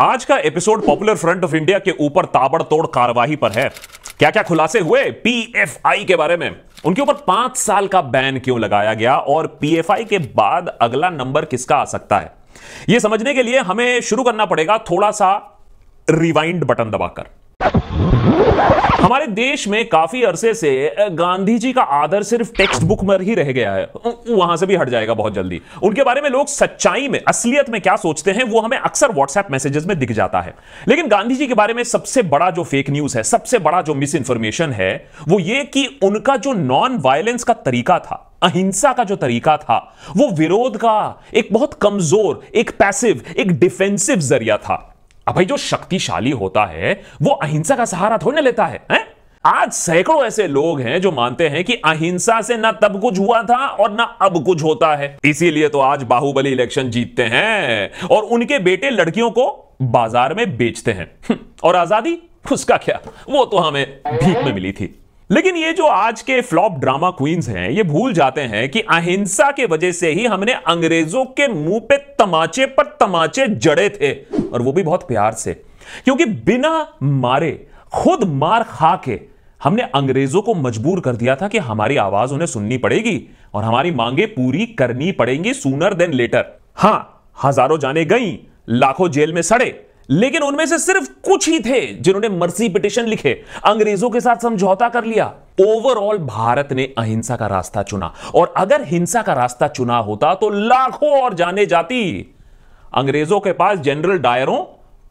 आज का episode popular front of India के ऊपर ताबड़तोड़ कार्रवाई पर है क्या क्या खुलासे हुए पीएफआई के बारे में उनके ऊपर पांच साल का बैन क्यों लगाया गया और पीएफआई के बाद अगला नंबर किसका आ सकता है यह समझने के लिए हमें शुरू करना पड़ेगा थोड़ा सा रिवाइंड बटन दबाकर हमारे देश में काफी अरसे से गांधी जी का आदर सिर्फ टेक्स्ट बुक में ही रह गया है वहां से भी हट जाएगा बहुत जल्दी उनके बारे में लोग सच्चाई में असलियत में क्या सोचते हैं वो हमें अक्सर व्हाट्सएप मैसेजेस में दिख जाता है लेकिन गांधी जी के बारे में सबसे बड़ा जो फेक न्यूज है सबसे बड़ा जो मिस इन्फॉर्मेशन है वो ये कि उनका जो नॉन वायलेंस का तरीका था अहिंसा का जो तरीका था वो विरोध का एक बहुत कमजोर एक पैसिव एक डिफेंसिव जरिया था अब भाई जो शक्तिशाली होता है वो अहिंसा का सहारा थोड़ी ना लेता है, है? आज सैकड़ों ऐसे लोग हैं जो मानते हैं कि अहिंसा से ना तब कुछ हुआ था और ना अब कुछ होता है इसीलिए तो आज बाहुबली इलेक्शन जीतते हैं और उनके बेटे लड़कियों को बाजार में बेचते हैं हम्म, और आजादी उसका क्या वो तो हमें भीख में मिली थी लेकिन ये जो आज के फ्लॉप ड्रामा क्वींस हैं ये भूल जाते हैं कि अहिंसा के वजह से ही हमने अंग्रेजों के मुंह पे तमाचे पर तमाचे जड़े थे और वो भी बहुत प्यार से क्योंकि बिना मारे खुद मार खा के हमने अंग्रेजों को मजबूर कर दिया था कि हमारी आवाज उन्हें सुननी पड़ेगी और हमारी मांगे पूरी करनी पड़ेंगी सूनर देन लेटर हां हजारों जाने गई लाखों जेल में सड़े लेकिन उनमें से सिर्फ कुछ ही थे जिन्होंने मर्सी पिटिशन लिखे अंग्रेजों के साथ समझौता कर लिया ओवरऑल भारत ने अहिंसा का रास्ता चुना और अगर हिंसा का रास्ता चुना होता तो लाखों और जाने जाती अंग्रेजों के पास जनरल डायरों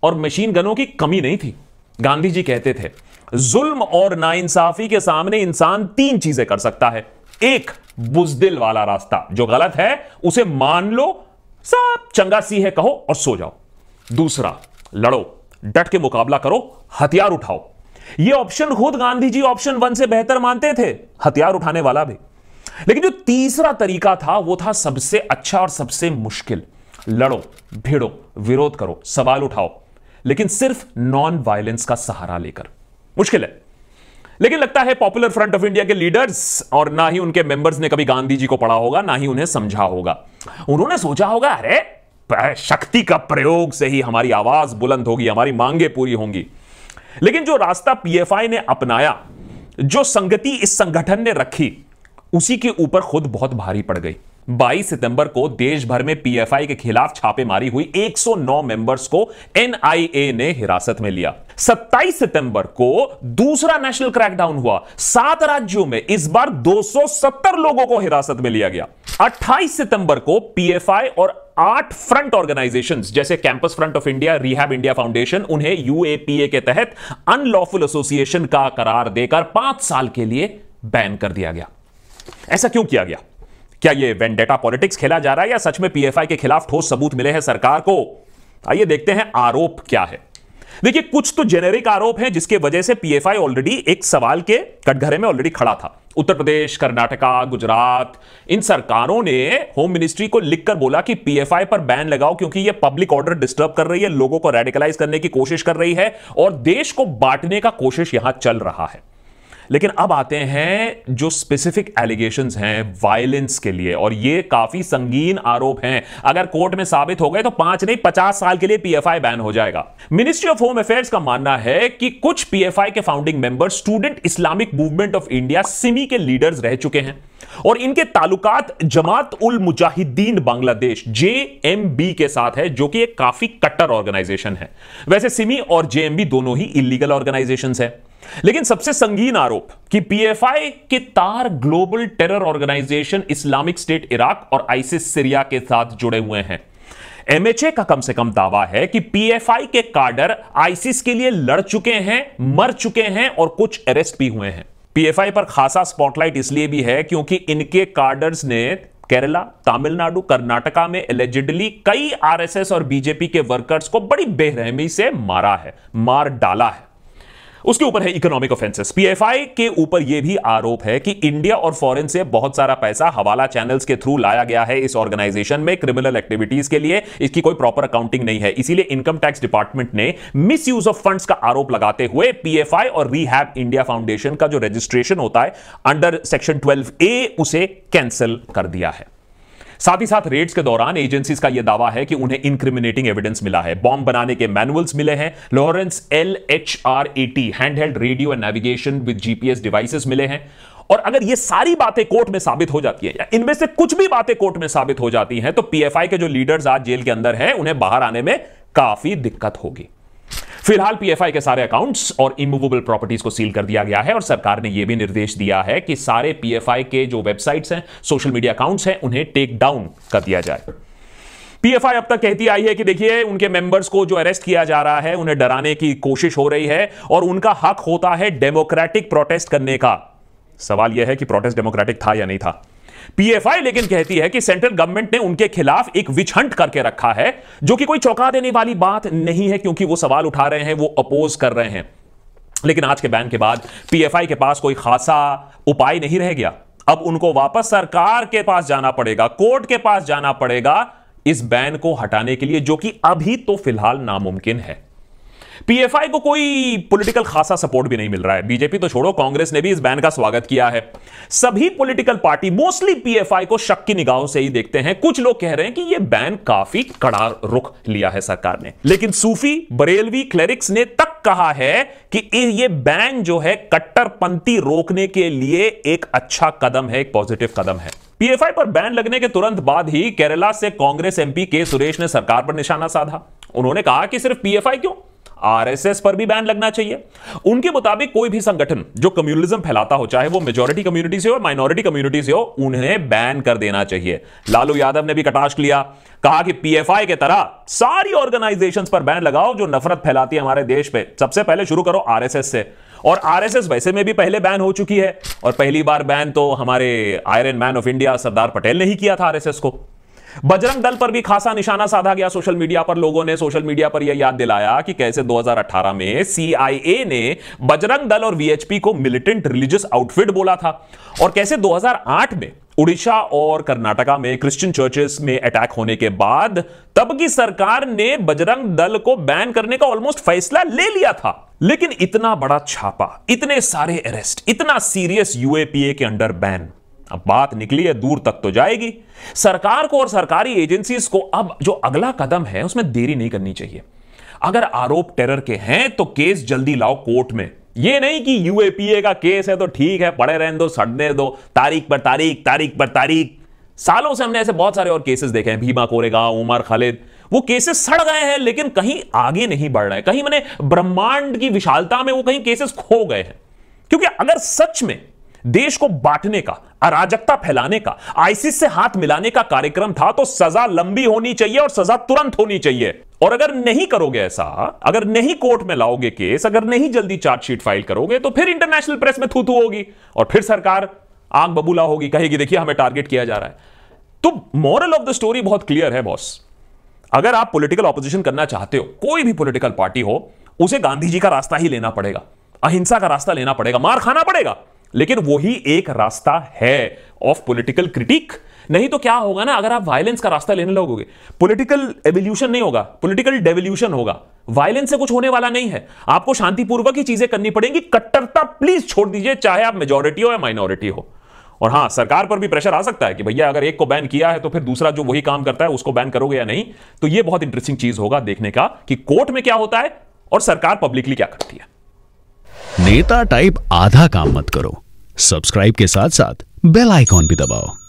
और मशीन गनों की कमी नहीं थी गांधी जी कहते थे जुल्म और नाइंसाफी के सामने इंसान तीन चीजें कर सकता है एक बुजदिल वाला रास्ता जो गलत है उसे मान लो सब चंगा सी है कहो और सो जाओ दूसरा लड़ो डट के मुकाबला करो हथियार उठाओ ये ऑप्शन खुद गांधी जी ऑप्शन वन से बेहतर मानते थे हथियार उठाने वाला भी लेकिन जो तीसरा तरीका था वो था सबसे अच्छा और सबसे मुश्किल लड़ो भिड़ो विरोध करो सवाल उठाओ लेकिन सिर्फ नॉन वायलेंस का सहारा लेकर मुश्किल है लेकिन लगता है पॉपुलर फ्रंट ऑफ इंडिया के लीडर्स और ना ही उनके मेंबर्स ने कभी गांधी जी को पढ़ा होगा ना ही उन्हें समझा होगा उन्होंने सोचा होगा अरे शक्ति का प्रयोग से ही हमारी आवाज बुलंद होगी हमारी मांगे पूरी होंगी लेकिन जो रास्ता पीएफआई ने अपनाया जो संगति इस संगठन ने रखी उसी के ऊपर खुद बहुत भारी पड़ गई 22 सितंबर को देश भर में पीएफआई के खिलाफ छापेमारी हुई 109 मेंबर्स को एनआईए ने हिरासत में लिया 27 सितंबर को दूसरा नेशनल क्रैकडाउन हुआ सात राज्यों में इस बार 270 लोगों को हिरासत में लिया गया 28 सितंबर को पीएफआई और आठ फ्रंट ऑर्गेनाइजेशन जैसे campus front of India rehab India foundation उन्हें यूएपीए के तहत अनलॉफुल एसोसिएशन का करार देकर पांच साल के लिए बैन कर दिया गया ऐसा क्यों किया गया क्या यह वेंडेटा पॉलिटिक्स खेला जा रहा है या सच में पीएफआई के खिलाफ ठोस सबूत मिले हैं सरकार को आइए देखते हैं आरोप क्या है देखिए कुछ तो जेनेरिक आरोप है जिसके वजह से पीएफआई ऑलरेडी एक सवाल के कटघरे में ऑलरेडी खड़ा था उत्तर प्रदेश कर्नाटका गुजरात इन सरकारों ने होम मिनिस्ट्री को लिखकर बोला कि पीएफआई पर बैन लगाओ क्योंकि ये पब्लिक ऑर्डर डिस्टर्ब कर रही है लोगों को रेडिकलाइज करने की कोशिश कर रही है और देश को बांटने का कोशिश यहां चल रहा है लेकिन अब आते हैं जो स्पेसिफिक एलिगेशन हैं वायलेंस के लिए और ये काफी संगीन आरोप हैं अगर कोर्ट में साबित हो गए तो पांच नहीं पचास साल के लिए पीएफआई बैन हो जाएगा मिनिस्ट्री ऑफ होम अफेयर्स का मानना है कि कुछ पीएफआई के founding member student Islamic movement of India SIMI के लीडर्स रह चुके हैं और इनके तालुकात जमात उल मुजाहिदीन बांग्लादेश जे के साथ है जो कि एक काफी कट्टर ऑर्गेनाइजेशन है वैसे सिमी और जेएमबी दोनों ही इलीगल ऑर्गेनाइजेशन है लेकिन सबसे संगीन आरोप कि पीएफआई के तार global terror organisation Islamic State Iraq और आइसिस सीरिया के साथ जुड़े हुए हैं एमएचए का कम से कम दावा है कि पीएफआई के कार्डर आइसिस के लिए लड़ चुके हैं मर चुके हैं और कुछ अरेस्ट भी हुए हैं पीएफआई पर खासा स्पॉटलाइट इसलिए भी है क्योंकि इनके कार्डर्स ने केरला तमिलनाडु कर्नाटका में एलिजिडली कई आरएसएस और बीजेपी के वर्कर्स को बड़ी बेरहमी से मारा है मार डाला है उसके ऊपर है इकोनॉमिक ऑफेंसेस पीएफआई के ऊपर यह भी आरोप है कि इंडिया और फॉरेन से बहुत सारा पैसा हवाला चैनल्स के थ्रू लाया गया है इस ऑर्गेनाइजेशन में क्रिमिनल एक्टिविटीज के लिए इसकी कोई प्रॉपर अकाउंटिंग नहीं है इसीलिए इनकम टैक्स डिपार्टमेंट ने मिस यूज ऑफ फंड का आरोप लगाते हुए पीएफआई और रिहैब इंडिया फाउंडेशन का जो रजिस्ट्रेशन होता है अंडर सेक्शन ट्वेल्व ए उसे कैंसिल कर दिया है साथ ही साथ रेड्स के दौरान एजेंसीज का यह दावा है कि उन्हें इंक्रिमिनेटिंग एविडेंस मिला है बॉम्ब बनाने के मैनुअल्स मिले हैं Lawrence L H R eighty handheld radio and navigation with GPS devices मिले हैं और अगर ये सारी बातें कोर्ट में साबित हो जाती है इनमें से कुछ भी बातें कोर्ट में साबित हो जाती हैं तो पीएफआई के जो लीडर्स आज जेल के अंदर हैं उन्हें बाहर आने में काफी दिक्कत होगी फिलहाल पीएफआई के सारे अकाउंट्स और इमूवेबल प्रॉपर्टीज को सील कर दिया गया है और सरकार ने यह भी निर्देश दिया है कि सारे पीएफआई के जो वेबसाइट्स हैं सोशल मीडिया अकाउंट्स हैं उन्हें टेक डाउन कर दिया जाए पीएफआई अब तक कहती आई है कि देखिए उनके मेंबर्स को जो अरेस्ट किया जा रहा है उन्हें डराने की कोशिश हो रही है और उनका हक होता है डेमोक्रेटिक प्रोटेस्ट करने का सवाल यह है कि प्रोटेस्ट डेमोक्रेटिक था या नहीं था पीएफआई लेकिन कहती है कि सेंट्रल गवर्नमेंट ने उनके खिलाफ एक विच करके रखा है जो कि कोई चौंका देने वाली बात नहीं है क्योंकि वो सवाल उठा रहे हैं वो अपोज कर रहे हैं लेकिन आज के बैन के बाद पीएफआई के पास कोई खासा उपाय नहीं रह गया अब उनको वापस सरकार के पास जाना पड़ेगा कोर्ट के पास जाना पड़ेगा इस बैन को हटाने के लिए जो कि अभी तो फिलहाल नामुमकिन है पीएफआई को कोई पॉलिटिकल खासा सपोर्ट भी नहीं मिल रहा है बीजेपी तो छोड़ो कांग्रेस ने भी इस बैन का स्वागत किया है सभी पॉलिटिकल पार्टी मोस्टली पीएफआई को शक की निगाहों से ही देखते हैं कुछ लोग कह रहे हैं कि यह बैन काफी कड़ा रुख लिया है सरकार ने लेकिन सूफी बरेलवी क्लेरिक्स ने तक कहा है कि यह बैन जो है कट्टरपंथी रोकने के लिए एक अच्छा कदम है एक पॉजिटिव कदम है पीएफआई पर बैन लगने के तुरंत बाद ही केरला से कांग्रेस एमपी के सुरेश ने सरकार पर निशाना साधा उन्होंने कहा कि सिर्फ पीएफआई क्यों आरएसएस पर भी बैन लगना चाहिए उनके मुताबिक कोई भी संगठन जो कम्युनलिज्म फैलाता हो चाहे वो मेजोरिटी कम्युनिटी से हो माइनॉरिटी कम्युनिटी से हो उन्हें बैन कर देना चाहिए लालू यादव ने भी कटाक्ष लिया कहा कि पीएफआई के तरह सारी ऑर्गेनाइजेशंस पर बैन लगाओ जो नफरत फैलाती है हमारे देश पे सबसे पहले शुरू करो आरएसएस से और आरएसएस वैसे में भी पहले बैन हो चुकी है और पहली बार बैन तो हमारे iron man of India Sardar Patel ने ही किया था आरएसएस को बजरंग दल पर भी खासा निशाना साधा गया सोशल मीडिया पर लोगों ने सोशल मीडिया पर यह याद दिलाया कि कैसे 2018 में सीआईए ने बजरंग दल और वीएचपी को मिलिटेंट रिलीजियस आउटफिट बोला था और कैसे 2008 में उड़ीसा और कर्नाटका में क्रिश्चियन चर्चेस में अटैक होने के बाद तब की सरकार ने बजरंग दल को बैन करने का ऑलमोस्ट फैसला ले लिया था लेकिन इतना बड़ा छापा इतने सारे अरेस्ट इतना सीरियस यूएपीए के अंडर बैन अब बात निकली है दूर तक तो जाएगी सरकार को और सरकारी एजेंसीज को अब जो अगला कदम है उसमें देरी नहीं करनी चाहिए अगर आरोप टेरर के हैं तो केस जल्दी लाओ कोर्ट में ये नहीं कि यूएपीए का केस है तो ठीक है पड़े रहने दो सड़ने दो तारीख पर तारीख तारीख पर तारीख सालों से हमने ऐसे बहुत सारे और केसेस देखे हैं भीमा कोरेगा उमर खालिद वो केसेस सड़ गए हैं लेकिन कहीं आगे नहीं बढ़ रहे कहीं मैंने ब्रह्मांड की विशालता में वो कहीं केसेस खो गए हैं क्योंकि अगर सच में देश को बांटने का अराजकता फैलाने का आईसीस से हाथ मिलाने का कार्यक्रम था तो सजा लंबी होनी चाहिए और सजा तुरंत होनी चाहिए और अगर नहीं करोगे ऐसा अगर नहीं कोर्ट में लाओगे केस अगर नहीं जल्दी चार्जशीट फाइल करोगे तो फिर इंटरनेशनल प्रेस में थूथू होगी और फिर सरकार आग बबूला होगी कहेगी देखिए हमें टारगेट किया जा रहा है तो मॉरल ऑफ द स्टोरी बहुत क्लियर है बॉस अगर आप पॉलिटिकल ऑपोजिशन करना चाहते हो कोई भी पॉलिटिकल पार्टी हो उसे गांधी जी का रास्ता ही लेना पड़ेगा अहिंसा का रास्ता लेना पड़ेगा मार खाना पड़ेगा लेकिन वही एक रास्ता है ऑफ पॉलिटिकल क्रिटिक नहीं तो क्या होगा ना अगर आप वायलेंस का रास्ता लेने लगोगे पॉलिटिकल एवोल्यूशन नहीं होगा पॉलिटिकल डेवोल्यूशन होगा वायलेंस से कुछ होने वाला नहीं है आपको शांतिपूर्वक ही चीजें करनी पड़ेंगी कट्टरता प्लीज छोड़ दीजिए चाहे आप मेजोरिटी हो या माइनॉरिटी हो और हाँ सरकार पर भी प्रेशर आ सकता है कि भैया अगर एक को बैन किया है तो फिर दूसरा जो वही काम करता है उसको बैन करोगे या नहीं तो यह बहुत इंटरेस्टिंग चीज होगा देखने का कि कोर्ट में क्या होता है और सरकार पब्लिकली क्या करती है नेता टाइप आधा काम मत करो सब्सक्राइब के साथ साथ बेल आइकॉन भी दबाओ